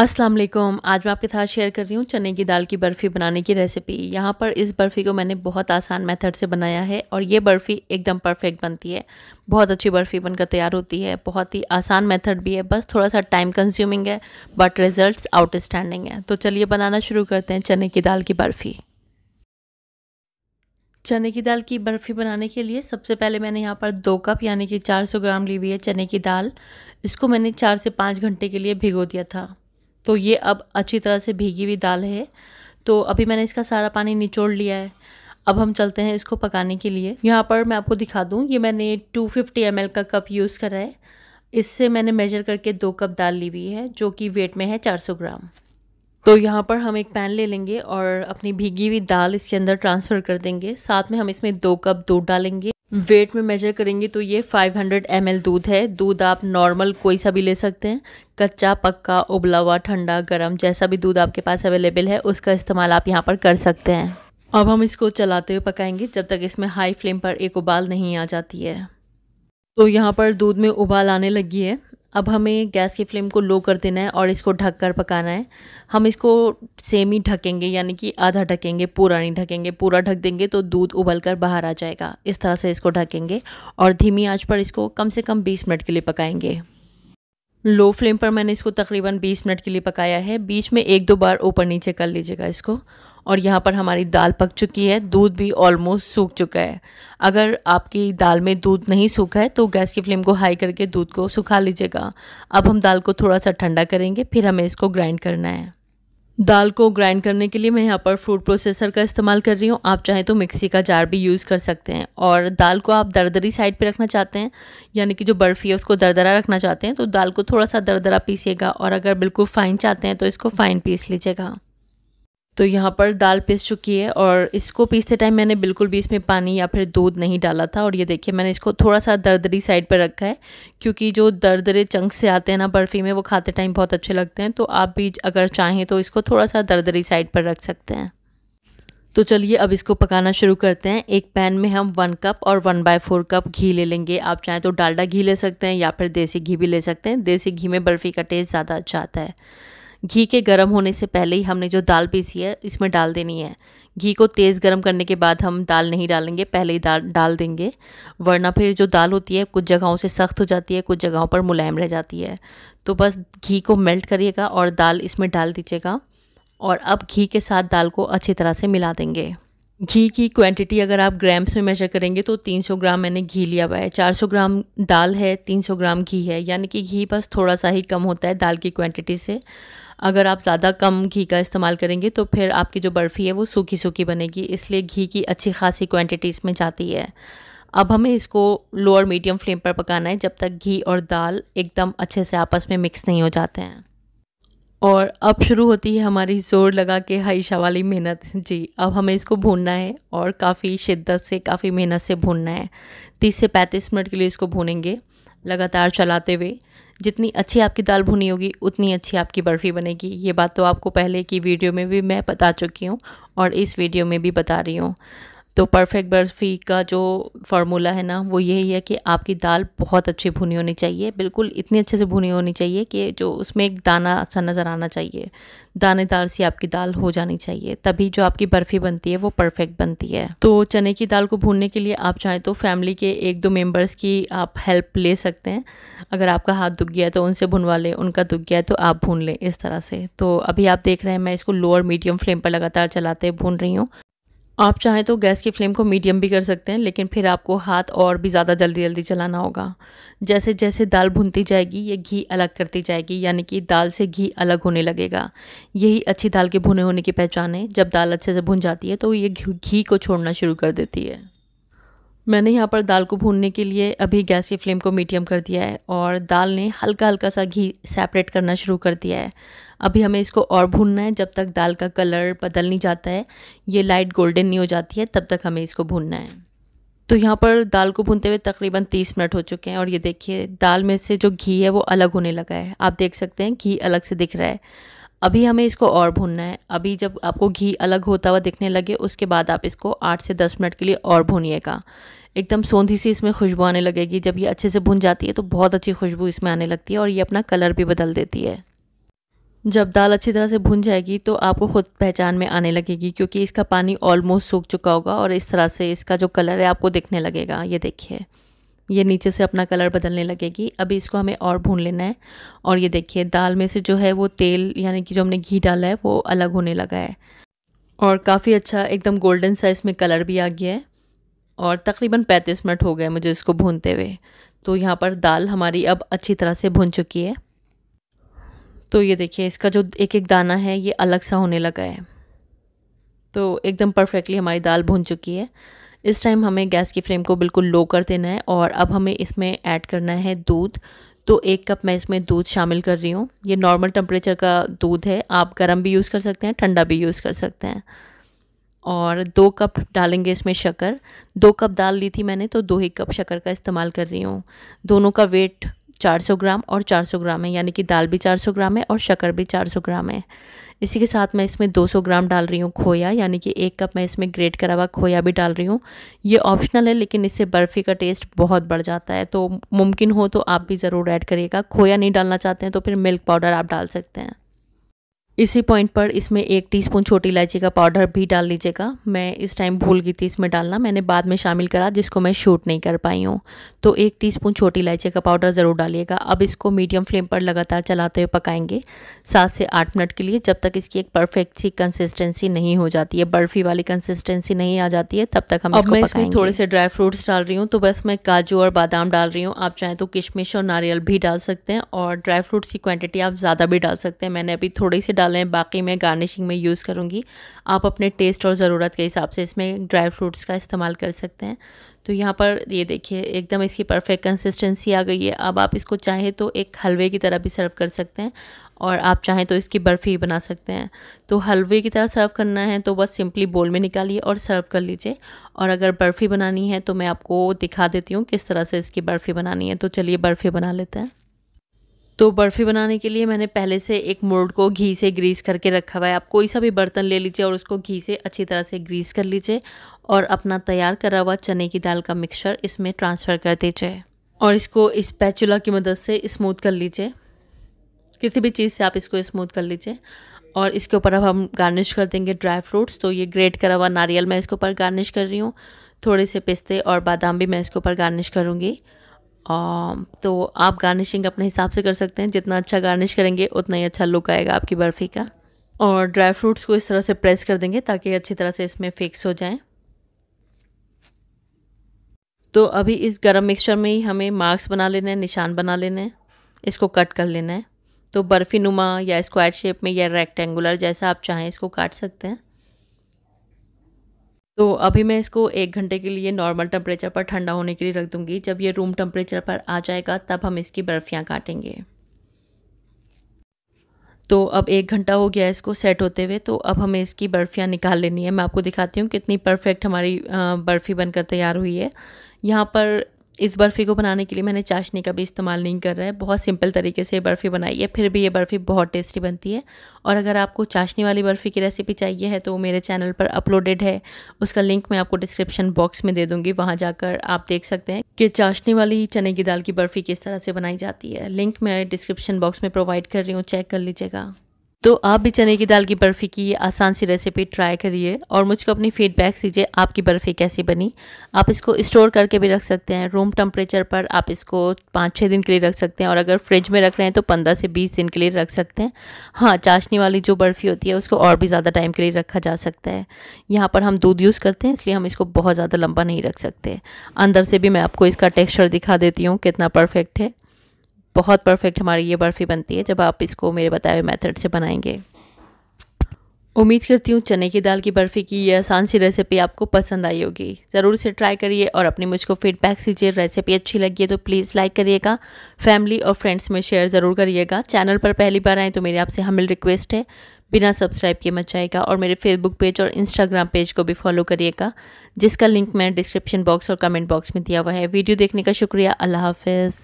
अस्सलाम वालेकुम आज मैं आपके साथ शेयर कर रही हूँ चने की दाल की बर्फ़ी बनाने की रेसिपी यहाँ पर इस बर्फ़ी को मैंने बहुत आसान मेथड से बनाया है और ये बर्फ़ी एकदम परफेक्ट बनती है बहुत अच्छी बर्फ़ी बनकर तैयार होती है बहुत ही आसान मेथड भी है बस थोड़ा सा टाइम कंज्यूमिंग है बट रिज़ल्ट स्टैंडिंग है तो चलिए बनाना शुरू करते हैं चने की दाल की बर्फ़ी चने की दाल की बर्फ़ी बनाने के लिए सबसे पहले मैंने यहाँ पर दो कप यानी कि 400 ग्राम ली हुई है चने की दाल इसको मैंने चार से पाँच घंटे के लिए भिगो दिया था तो ये अब अच्छी तरह से भीगी हुई दाल है तो अभी मैंने इसका सारा पानी निचोड़ लिया है अब हम चलते हैं इसको पकाने के लिए यहाँ पर मैं आपको दिखा दूँ ये मैंने 250 फिफ्टी का कप यूज़ करा है इससे मैंने मेजर करके दो कप दाल ली हुई है जो कि वेट में है 400 ग्राम तो यहाँ पर हम एक पैन ले लेंगे और अपनी भीगी हुई दाल इसके अंदर ट्रांसफ़र कर देंगे साथ में हम इसमें दो कप दूध डालेंगे वेट में मेजर करेंगे तो ये 500 हंड्रेड दूध है दूध आप नॉर्मल कोई सा भी ले सकते हैं कच्चा पक्का उबला हुआ ठंडा गर्म जैसा भी दूध आपके पास अवेलेबल है उसका इस्तेमाल आप यहाँ पर कर सकते हैं अब हम इसको चलाते हुए पकाएंगे जब तक इसमें हाई फ्लेम पर एक उबाल नहीं आ जाती है तो यहाँ पर दूध में उबाल आने लगी है अब हमें गैस की फ्लेम को लो कर देना है और इसको ढक कर पकाना है हम इसको सेम ही ढकेंगे यानी कि आधा ढकेंगे पूरा नहीं ढकेंगे पूरा ढक देंगे तो दूध उबल कर बाहर आ जाएगा इस तरह से इसको ढकेंगे और धीमी आंच पर इसको कम से कम 20 मिनट के लिए पकाएंगे लो फ्लेम पर मैंने इसको तकरीबन 20 मिनट के लिए पकाया है बीच में एक दो बार ऊपर नीचे कर लीजिएगा इसको और यहाँ पर हमारी दाल पक चुकी है दूध भी ऑलमोस्ट सूख चुका है अगर आपकी दाल में दूध नहीं सूखा है तो गैस की फ्लेम को हाई करके दूध को सुखा लीजिएगा अब हम दाल को थोड़ा सा ठंडा करेंगे फिर हमें इसको ग्राइंड करना है दाल को ग्राइंड करने के लिए मैं यहाँ पर फ्रूट प्रोसेसर का इस्तेमाल कर रही हूँ आप चाहें तो मिक्सी का जार भी यूज़ कर सकते हैं और दाल को आप दरदरी साइड पे रखना चाहते हैं यानी कि जो बर्फ़ी है उसको दरदरा रखना चाहते हैं तो दाल को थोड़ा सा दरदरा पीसिएगा और अगर बिल्कुल फ़ाइन चाहते हैं तो इसको फ़ाइन पीस लीजिएगा तो यहाँ पर दाल पीस चुकी है और इसको पीसते टाइम मैंने बिल्कुल भी इसमें पानी या फिर दूध नहीं डाला था और ये देखिए मैंने इसको थोड़ा सा दरदरी साइड पर रखा है क्योंकि जो दरदरे चंक से आते हैं ना बर्फ़ी में वो खाते टाइम बहुत अच्छे लगते हैं तो आप भी अगर चाहें तो इसको थोड़ा सा दरदरी साइड पर रख सकते हैं तो चलिए अब इसको पकाना शुरू करते हैं एक पैन में हम वन कप और वन बाय फोर कप घी ले लेंगे आप चाहें तो डालडा घी ले सकते हैं या फिर देसी घी भी ले सकते हैं देसी घी में बर्फ़ी का टेस्ट ज़्यादा अच्छा आता है घी के गर्म होने से पहले ही हमने जो दाल पीसी है इसमें डाल देनी है घी को तेज़ गर्म करने के बाद हम दाल नहीं डालेंगे पहले ही दाल डाल देंगे वरना फिर जो दाल होती है कुछ जगहों से सख्त हो जाती है कुछ जगहों पर मुलायम रह जाती है तो बस घी को मेल्ट करिएगा और दाल इसमें डाल दीजिएगा और अब घी के साथ दाल को अच्छी तरह से मिला देंगे घी की क्वांटिटी अगर आप ग्राम्स में मेजर करेंगे तो 300 ग्राम मैंने घी लिया हुआ है 400 ग्राम दाल है 300 ग्राम घी है यानी कि घी बस थोड़ा सा ही कम होता है दाल की क्वांटिटी से अगर आप ज़्यादा कम घी का इस्तेमाल करेंगे तो फिर आपकी जो बर्फ़ी है वो सूखी सूखी बनेगी इसलिए घी की अच्छी खासी क्वान्टिटी इसमें जाती है अब हमें इसको लोअर मीडियम फ्लेम पर पकाना है जब तक घी और दाल एकदम अच्छे से आपस में मिक्स नहीं हो जाते हैं और अब शुरू होती है हमारी ज़ोर लगा के हाइशा वाली मेहनत जी अब हमें इसको भूनना है और काफ़ी शिद्दत से काफ़ी मेहनत से भूनना है तीस से पैंतीस मिनट के लिए इसको भूनेंगे लगातार चलाते हुए जितनी अच्छी आपकी दाल भुनी होगी उतनी अच्छी आपकी बर्फ़ी बनेगी ये बात तो आपको पहले की वीडियो में भी मैं बता चुकी हूँ और इस वीडियो में भी बता रही हूँ तो परफेक्ट बर्फ़ी का जो फार्मूला है ना वो यही है कि आपकी दाल बहुत अच्छी भुनी होनी चाहिए बिल्कुल इतनी अच्छे से भुनी होनी चाहिए कि जो उसमें एक दाना सा नज़र आना चाहिए दानेदार सी आपकी दाल हो जानी चाहिए तभी जो आपकी बर्फ़ी बनती है वो परफेक्ट बनती है तो चने की दाल को भूनने के लिए आप चाहें तो फैमिली के एक दो मेम्बर्स की आप हेल्प ले सकते हैं अगर आपका हाथ दुख गया है तो उनसे भुनवा लें उनका दुख गया है तो आप भून लें इस तरह से तो अभी आप देख रहे हैं मैं इसको लोअर मीडियम फ्लेम पर लगातार चलाते भून रही हूँ आप चाहें तो गैस की फ्लेम को मीडियम भी कर सकते हैं लेकिन फिर आपको हाथ और भी ज़्यादा जल्दी जल्दी चलाना होगा जैसे जैसे दाल भुनती जाएगी ये घी अलग करती जाएगी यानी कि दाल से घी अलग होने लगेगा यही अच्छी दाल के भुने होने की पहचान है जब दाल अच्छे से भुन जाती है तो ये घी को छोड़ना शुरू कर देती है मैंने यहाँ पर दाल को भूनने के लिए अभी गैस की फ्लेम को मीडियम कर दिया है और दाल ने हल्का हल्का सा घी सेपरेट करना शुरू कर दिया है अभी हमें इसको और भूनना है जब तक दाल का कलर बदल नहीं जाता है ये लाइट गोल्डन नहीं हो जाती है तब तक हमें इसको भूनना है तो यहाँ पर दाल को भूनते हुए तकरीबन तीस मिनट हो चुके हैं और ये देखिए दाल में से जो घी है वो अलग होने लगा है आप देख सकते हैं घी अलग से दिख रहा है अभी हमें इसको और भूनना है अभी जब आपको घी अलग होता हुआ दिखने लगे उसके बाद आप इसको आठ से दस मिनट के लिए और भूनिएगा एकदम सौंधी सी इसमें खुशबू आने लगेगी जब ये अच्छे से भुन जाती है तो बहुत अच्छी खुशबू इसमें आने लगती है और ये अपना कलर भी बदल देती है जब दाल अच्छी तरह से भुन जाएगी तो आपको खुद पहचान में आने लगेगी क्योंकि इसका पानी ऑलमोस्ट सूख चुका होगा और इस तरह से इसका जो कलर है आपको दिखने लगेगा ये देखिए ये नीचे से अपना कलर बदलने लगेगी अभी इसको हमें और भून लेना है और ये देखिए दाल में से जो है वो तेल यानी कि जो हमने घी डाला है वो अलग होने लगा है और काफ़ी अच्छा एकदम गोल्डन सा इसमें कलर भी आ गया है और तकरीबन 35 मिनट हो गए मुझे इसको भूनते हुए तो यहाँ पर दाल हमारी अब अच्छी तरह से भुन चुकी है तो ये देखिए इसका जो एक एक दाना है ये अलग सा होने लगा है तो एकदम परफेक्टली हमारी दाल भुन चुकी है इस टाइम हमें गैस की फ्लेम को बिल्कुल लो कर देना है और अब हमें इसमें ऐड करना है दूध तो एक कप मैं इसमें दूध शामिल कर रही हूँ ये नॉर्मल टेम्परेचर का दूध है आप गर्म भी यूज़ कर सकते हैं ठंडा भी यूज़ कर सकते हैं और दो कप डालेंगे इसमें शक्कर दो कप दाल ली थी मैंने तो दो ही कप शक्कर का इस्तेमाल कर रही हूँ दोनों का वेट 400 ग्राम और 400 ग्राम है यानी कि दाल भी 400 ग्राम है और शक्कर भी 400 ग्राम है इसी के साथ मैं इसमें 200 ग्राम डाल रही हूँ खोया यानी कि एक कप मैं इसमें ग्रेट करा हुआ खोया भी डाल रही हूँ ये ऑप्शनल है लेकिन इससे बर्फ़ी का टेस्ट बहुत बढ़ जाता है तो मुमकिन हो तो आप भी ज़रूर ऐड करिएगा खोया नहीं डालना चाहते हैं तो फिर मिल्क पाउडर आप डाल सकते हैं इसी पॉइंट पर इसमें एक टीस्पून छोटी इलायची का पाउडर भी डाल लीजिएगा मैं इस टाइम भूल गई थी इसमें डालना मैंने बाद में शामिल करा जिसको मैं शूट नहीं कर पाई हूँ तो एक टीस्पून छोटी इलायची का पाउडर ज़रूर डालिएगा अब इसको मीडियम फ्लेम पर लगातार चलाते हुए पकाएंगे सात से आठ मिनट के लिए जब तक इसकी एक परफेक्ट सी कंसिस्टेंसी नहीं हो जाती है बर्फ़ी वाली कंसिस्टेंसी नहीं आ जाती है तब तक हम अब मैं इसमें थोड़े से ड्राई फ्रूट्स डाल रही हूँ तो बस मैं काजू और बादाम डाल रही हूँ आप चाहें तो किशमिश और नारियल भी डाल सकते हैं और ड्राई फ्रूट्स की क्वान्टिटी आप ज़्यादा भी डाल सकते हैं मैंने अभी थोड़ी सी डाल हैं बाकी मैं गार्निशिंग में यूज़ करूँगी आप अपने टेस्ट और ज़रूरत के हिसाब से इसमें ड्राई फ्रूट्स का इस्तेमाल कर सकते हैं तो यहाँ पर ये देखिए एकदम इसकी परफेक्ट कंसिस्टेंसी आ गई है अब आप इसको चाहें तो एक हलवे की तरह भी सर्व कर सकते हैं और आप चाहें तो इसकी बर्फ़ी बना सकते हैं तो हलवे की तरह सर्व करना है तो बस सिंपली बोल में निकालिए और सर्व कर लीजिए और अगर बर्फ़ी बनानी है तो मैं आपको दिखा देती हूँ किस तरह से इसकी बर्फ़ी बनानी है तो चलिए बर्फ़ी बना लेते हैं तो बर्फ़ी बनाने के लिए मैंने पहले से एक मोल्ड को घी से ग्रीस करके रखा हुआ है आप कोई सा भी बर्तन ले लीजिए और उसको घी से अच्छी तरह से ग्रीस कर लीजिए और अपना तैयार करा हुआ चने की दाल का मिक्सचर इसमें ट्रांसफ़र कर दीजिए और इसको इस पैचुला की मदद से स्मूथ कर लीजिए किसी भी चीज़ से आप इसको स्मूथ कर लीजिए और इसके ऊपर अब हम गार्निश कर देंगे ड्राई फ्रूट्स तो ये ग्रेट करा हुआ नारियल मैं इसके ऊपर गार्निश कर रही हूँ थोड़े से पिस्ते और बादाम भी मैं इसके ऊपर गार्निश करूँगी Um, तो आप गार्निशिंग अपने हिसाब से कर सकते हैं जितना अच्छा गार्निश करेंगे उतना ही अच्छा लुक आएगा आपकी बर्फ़ी का और ड्राई फ्रूट्स को इस तरह से प्रेस कर देंगे ताकि अच्छी तरह से इसमें फिक्स हो जाएं तो अभी इस गरम मिक्सचर में ही हमें मार्क्स बना लेने हैं निशान बना लेने हैं इसको कट कर लेना है तो बर्फ़ी नुमा या स्क्वायर शेप में या रेक्टेंगुलर जैसा आप चाहें इसको काट सकते हैं तो अभी मैं इसको एक घंटे के लिए नॉर्मल टेम्परेचर पर ठंडा होने के लिए रख दूँगी जब ये रूम टेम्परेचर पर आ जाएगा तब हम इसकी बर्फ़ियाँ काटेंगे तो अब एक घंटा हो गया इसको सेट होते हुए तो अब हमें इसकी बर्फ़ियाँ निकाल लेनी है मैं आपको दिखाती हूँ कितनी परफेक्ट हमारी बर्फ़ी बनकर तैयार हुई है यहाँ पर इस बर्फ़ी को बनाने के लिए मैंने चाशनी का भी इस्तेमाल नहीं कर रहा है बहुत सिंपल तरीके से बर्फ़ी बनाई है फिर भी ये बर्फ़ी बहुत टेस्टी बनती है और अगर आपको चाशनी वाली बर्फ़ी की रेसिपी चाहिए है तो वो मेरे चैनल पर अपलोडेड है उसका लिंक मैं आपको डिस्क्रिप्शन बॉक्स में दे दूँगी वहाँ जाकर आप देख सकते हैं कि चाशनी वाली चने की दाल की बर्फ़ी किस तरह से बनाई जाती है लिंक मैं डिस्क्रिप्शन बॉक्स में प्रोवाइड कर रही हूँ चेक कर लीजिएगा तो आप भी चने की दाल की बर्फ़ी की आसान सी रेसिपी ट्राई करिए और मुझको अपनी फीडबैक दीजिए आपकी बर्फ़ी कैसी बनी आप इसको स्टोर करके भी रख सकते हैं रूम टेम्परेचर पर आप इसको पाँच छः दिन के लिए रख सकते हैं और अगर फ्रिज में रख रहे हैं तो पंद्रह से बीस दिन के लिए रख सकते हैं हाँ चाशनी वाली जो बर्फ़ी होती है उसको और भी ज़्यादा टाइम के लिए रखा जा सकता है यहाँ पर हम दूध यूज़ करते हैं इसलिए हम इसको बहुत ज़्यादा लंबा नहीं रख सकते अंदर से भी मैं आपको इसका टेक्स्चर दिखा देती हूँ कितना परफेक्ट है बहुत परफेक्ट हमारी ये बर्फ़ी बनती है जब आप इसको मेरे बताए हुए मेथड से बनाएंगे उम्मीद करती हूँ चने की दाल की बर्फ़ी की यह आसान सी रेसिपी आपको पसंद आई होगी ज़रूर से ट्राई करिए और अपनी मुझको फीडबैक दीजिए रेसिपी अच्छी लगी है तो प्लीज़ लाइक करिएगा फैमिली और फ्रेंड्स में शेयर ज़रूर करिएगा चैनल पर पहली बार आएँ तो मेरी आपसे हमिल रिक्वेस्ट है बिना सब्सक्राइब किए मत जाएगा और मेरे फेसबुक पेज और इंस्टाग्राम पेज को भी फॉलो करिएगा जिसका लिंक मैंने डिस्क्रिप्शन बॉक्स और कमेंट बॉक्स में दिया हुआ है वीडियो देखने का शुक्रिया अल्लाह हाफिज़